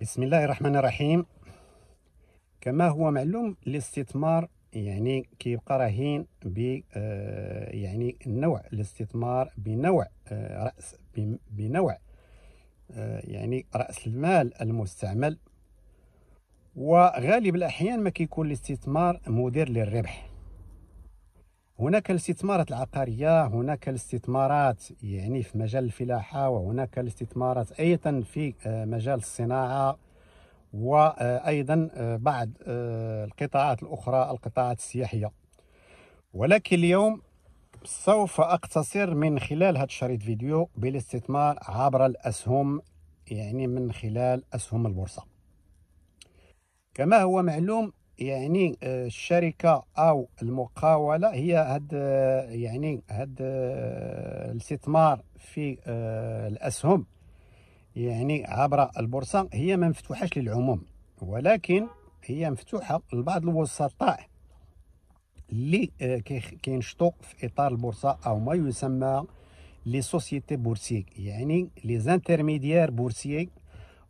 بسم الله الرحمن الرحيم كما هو معلوم الاستثمار يعني كيبقى رهين ب آه، يعني نوع الاستثمار بنوع آه، راس بنوع آه، يعني راس المال المستعمل وغالب الاحيان ما كيكون الاستثمار مدير للربح هناك الاستثمارات العقارية هناك الاستثمارات يعني في مجال الفلاحة وهناك الاستثمارات أيضا في آه، مجال الصناعة وأيضا آه، بعض آه، القطاعات الأخرى القطاعات السياحية ولكن اليوم سوف أقتصر من خلال هذا الشريط فيديو بالاستثمار عبر الأسهم يعني من خلال أسهم البورصة كما هو معلوم يعني آه، الشركه او المقاوله هي هاد آه، يعني هاد آه، الاستثمار في الاسهم يعني عبر البورصه هي ما مفتوحاش للعموم ولكن هي مفتوحه لبعض الوسطاء اللي كينشطوا في اطار البورصه او ما يسمى لي سوسيتي بورسيي يعني لي زانترميديير بورسيي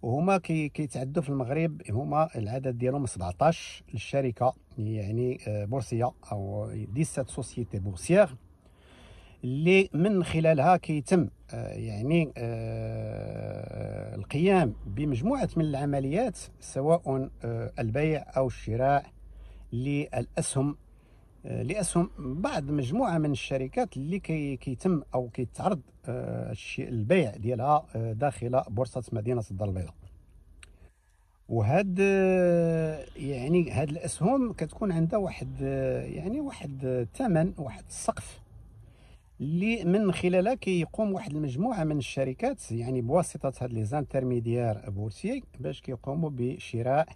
وهما كي كيتعدوا في المغرب هما العدد ديالهم 17 الشركه يعني آه، بورصيه او 17 سوسيتي بورسيير اللي من خلالها كيتم آه، يعني آه، القيام بمجموعه من العمليات سواء البيع او الشراء للاسهم آه، لاسهم بعض مجموعه من الشركات اللي كي كيتم او كيتعرض آه، البيع ديالها آه، داخل بورصه مدينه الدار البيضاء وهاد يعني هاد الاسهم كتكون عندها واحد يعني واحد الثمن واحد السقف اللي من خلالها كيقوم واحد المجموعه من الشركات يعني بواسطه هاد لي زانترميديير بورسيي باش كيقوموا بشراء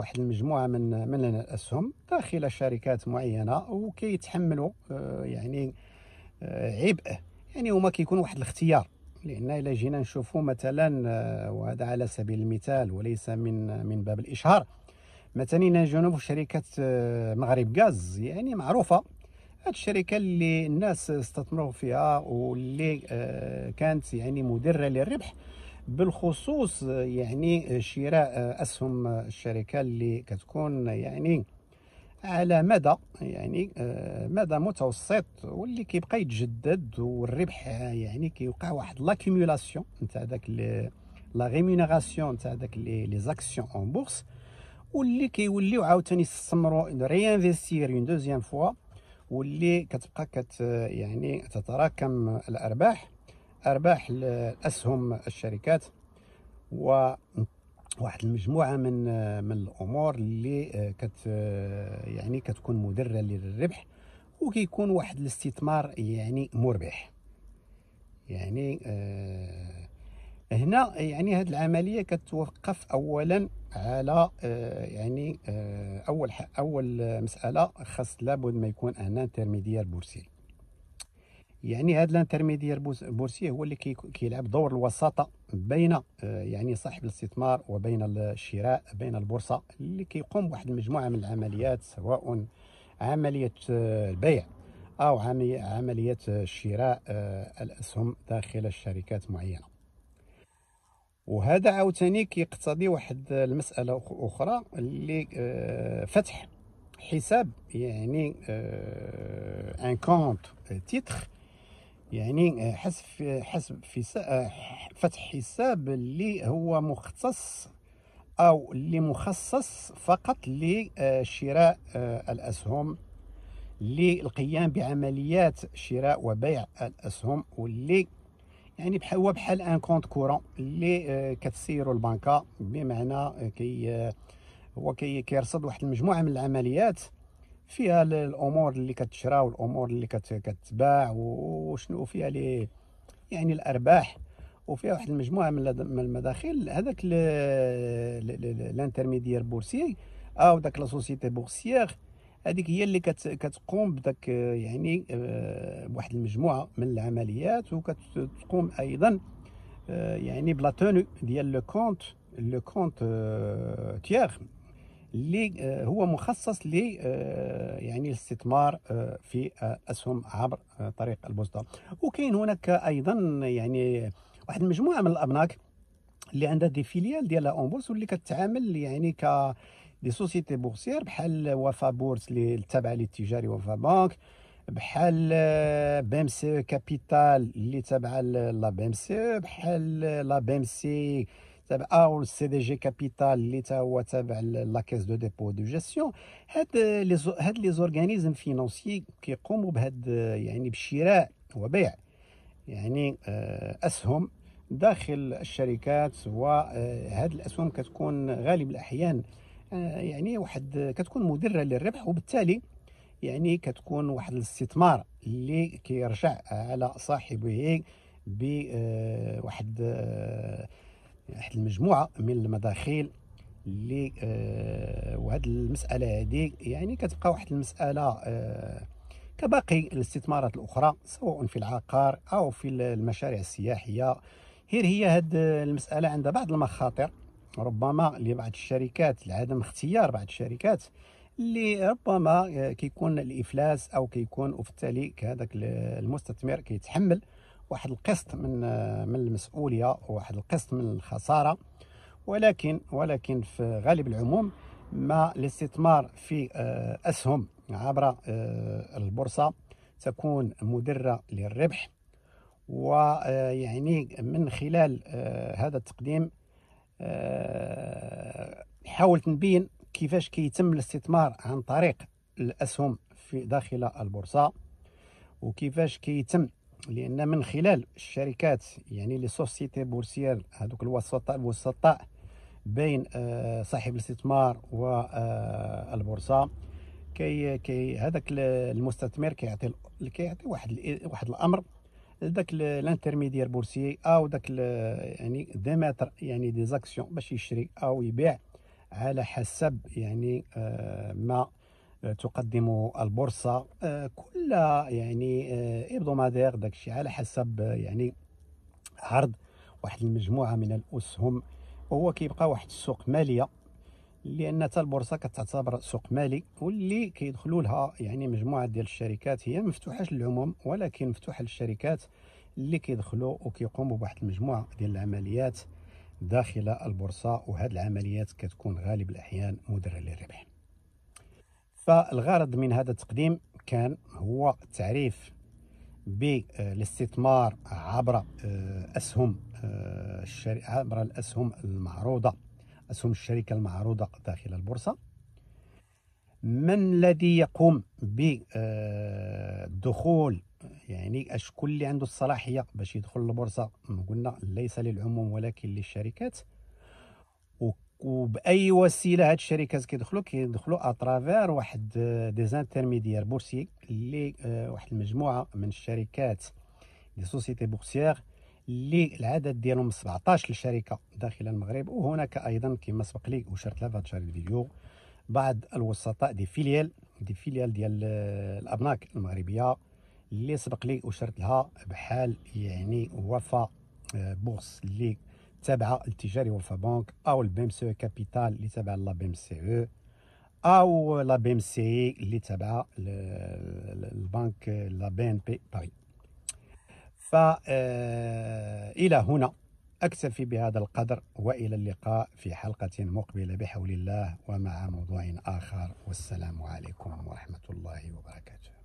واحد المجموعه من من الاسهم داخل شركات معينه وكيتحملوا آه، يعني آه، عبء يعني هما كيكون واحد الاختيار لان الا جينا نشوفوا مثلا آه، وهذا على سبيل المثال وليس من من باب الاشهار مثلا الى جنوب شركه مغرب غاز يعني معروفه هاد الشركه اللي الناس استثمروا فيها واللي كانت يعني مدره للربح بالخصوص يعني شراء اسهم الشركه اللي كتكون يعني على مدى يعني مدى متوسط واللي كيبقى يتجدد والربح يعني كيوقع واحد لاكيمولاسيون نتاع داك لا ريمونيراسيون نتاع داك لي زاكسيون اون بورس واللي كيوليو عاوتاني يستثمروا ريانفيستير اون دوزيام فوا واللي كتبقى كت يعني تتراكم الارباح أرباح الاسهم الشركات وواحد المجموعة من من الأمور اللي آه، كت آه، يعني كتكون مدرة للربح وكيكون واحد الاستثمار يعني مربح يعني آه، هنا يعني هذه العملية كتوقف أولا على يعني أول أول مسألة خاص لابد ما يكون أنا انترميديير بورسي يعني هذا الانترميديير بورسي هو اللي كيلعب دور الوساطه بين آه، يعني صاحب الاستثمار وبين الشراء بين البورصه اللي كيقوم بواحد المجموعه من العمليات سواء عمليه آه، البيع او عمليه آه، شراء الاسهم داخل الشركات معينه وهذا عاوتاني كيقتضي واحد المساله اخرى اللي فتح حساب يعني ان كونت تيتر يعني حسب آه، حسب في آه، فتح حساب اللي هو مختص او اللي مخصص فقط لشراء آه، الاسهم للقيام بعمليات شراء وبيع الاسهم واللي يعني هو بحال ان كونت كورون اللي كتسيرو البنكه بمعنى كي هو كيرصد واحد المجموعه من العمليات فيها الامور اللي كتشرا والامور اللي كتباع وشنو فيها لي يعني الارباح وفيها واحد المجموعه من المداخل هذاك لانترميديير بورسي او داك لا سوسيتي بورسيير هذيك هي اللي كتقوم بداك يعني آه، بواحد المجموعه من العمليات وكتقوم ايضا آه، يعني بلا تونو ديال لو كونت لو كونت آه، تيير اللي آه، هو مخصص ل آه، يعني الاستثمار آه، في اسهم عبر طريق البورصه وكاين هناك ايضا يعني واحد المجموعه من الابناك اللي عندها دي فيليال ديال اون بورس واللي كتعامل يعني ك دي سوسيتي بورسيير بحال وفا بورس اللي تابعه للتجاري وفا بانك بحال بام سي كابيتال اللي تابعه لا بي ام سي بحال لا بي ام سي تابع او السي دي جي كابيتال اللي تا هو تابع لا كاس دو ديبو دو جيستيون هاد لي هاد لي زورغانيزم فينانسي كيقوموا بهاد euh, يعني بشراء وبيع يعني euh, اسهم داخل الشركات وهاد euh، الاسهم كتكون غالب الاحيان آه، يعني واحد آه، كتكون مدره للربح وبالتالي يعني كتكون واحد الاستثمار اللي كيرجع على صاحبه بواحد آه، واحد المجموعه من المداخيل اللي آه وهاد المساله هذه يعني كتبقى واحد المساله آه كباقي الاستثمارات الاخرى سواء في العقار او في المشاريع السياحيه غير هي هاد المساله عندها بعض المخاطر ربما لبعض الشركات لعدم اختيار بعض الشركات اللي ربما آه، كيكون الافلاس او كيكون وبالتالي هذاك المستثمر كيتحمل واحد القسط من من المسؤوليه وواحد القسط من الخساره ولكن ولكن في غالب العموم ما الاستثمار في آه، اسهم عبر آه، البورصه تكون مدره للربح ويعني آه، من خلال هذا التقديم حاولت نبين كيفاش كيتم الاستثمار عن طريق الاسهم في داخل البورصه وكيفاش كيتم لان من خلال الشركات يعني لي سوسيتي بورسيير هذوك الوسطاء الوسطاء بين آه، صاحب الاستثمار والبورصه آه، كي كي هذاك المستثمر كيعطي كيعطي واحد واحد الامر لذاك لانترميديير بورسي او ذاك يعني ديماتر يعني دي زاكسيون باش يشري او يبيع على حسب يعني آه، ما تقدم البورصه آه، كل يعني ابدومادير آه، داكشي على حسب آه، يعني عرض واحد المجموعه من الاسهم وهو كيبقى واحد السوق ماليه لان حتى البورصه كتعتبر سوق مالي واللي كيدخلوا لها يعني مجموعه ديال الشركات هي مفتوحه للعموم ولكن مفتوحه للشركات اللي كيدخلوا وكيقوموا بواحد المجموعه ديال العمليات داخل البورصه وهاد العمليات كتكون غالب الاحيان مدره للربح فالغرض من هذا التقديم كان هو تعريف بالاستثمار آه، عبر آه، أسهم آه، عبر الأسهم المعروضة أسهم الشركة المعروضة داخل البورصة من الذي يقوم بالدخول يعني اشكون اللي عنده الصلاحيه باش يدخل البورصه قلنا ليس للعموم ولكن للشركات وباي وسيله هاد الشركات كيدخلوا كيدخلوا اترافير واحد دي زانترميديير بورسي اللي آه، واحد المجموعه من الشركات دي سوسيتي بورسيير اللي العدد ديالهم 17 شركه داخل المغرب وهناك ايضا كما سبق لي وشرت لها في هذا الفيديو بعض الوسطاء دي فيليال دي فيليال ديال آه، الابناك المغربيه اللي سبق لي وشرت لها بحال يعني وفا آه، بورس اللي تابعة للتجاري والفا بانك أو البيم سي كابيتال اللي تابعة لا ام سي او أو لا ام سي اللي تابعة البنك لا بي ان بي باري آه، إلى هنا أكتفي بهذا القدر وإلى اللقاء في حلقة مقبلة بحول الله ومع موضوع آخر والسلام عليكم ورحمة الله وبركاته